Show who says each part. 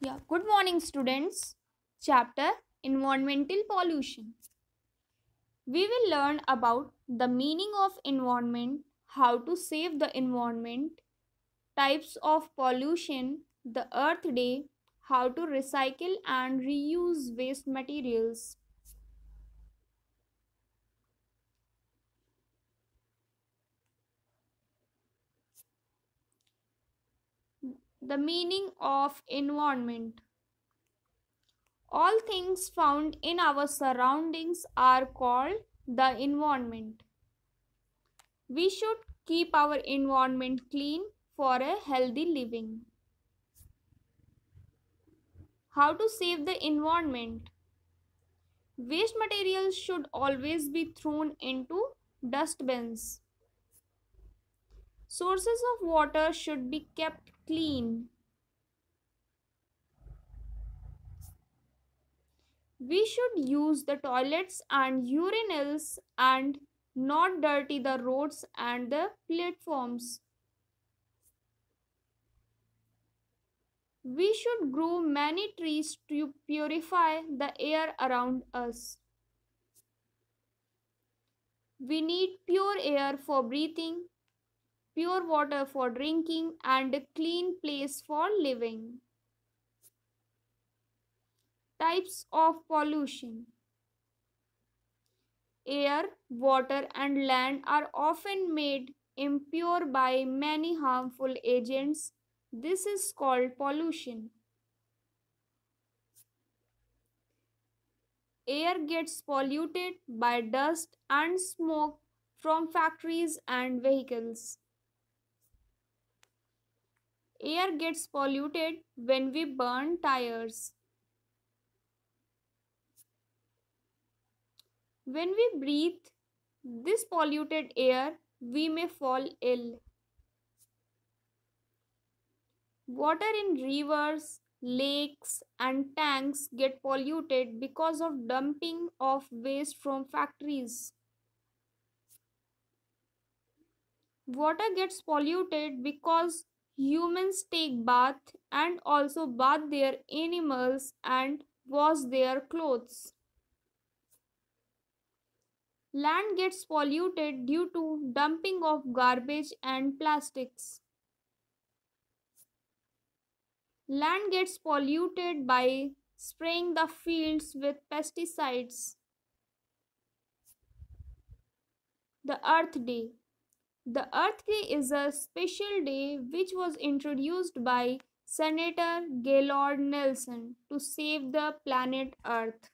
Speaker 1: Yeah, good morning students. Chapter Environmental Pollution. We will learn about the meaning of environment, how to save the environment, types of pollution, the Earth Day, how to recycle and reuse waste materials, the meaning of environment. All things found in our surroundings are called the environment. We should keep our environment clean for a healthy living. How to save the environment? Waste materials should always be thrown into dustbins. Sources of water should be kept clean. We should use the toilets and urinals and not dirty the roads and the platforms. We should grow many trees to purify the air around us. We need pure air for breathing pure water for drinking, and a clean place for living. Types of pollution Air, water, and land are often made impure by many harmful agents. This is called pollution. Air gets polluted by dust and smoke from factories and vehicles air gets polluted when we burn tires. When we breathe this polluted air, we may fall ill. Water in rivers, lakes and tanks get polluted because of dumping of waste from factories. Water gets polluted because Humans take bath and also bath their animals and wash their clothes. Land gets polluted due to dumping of garbage and plastics. Land gets polluted by spraying the fields with pesticides. The Earth Day the Earth Day is a special day which was introduced by Senator Gaylord Nelson to save the planet Earth.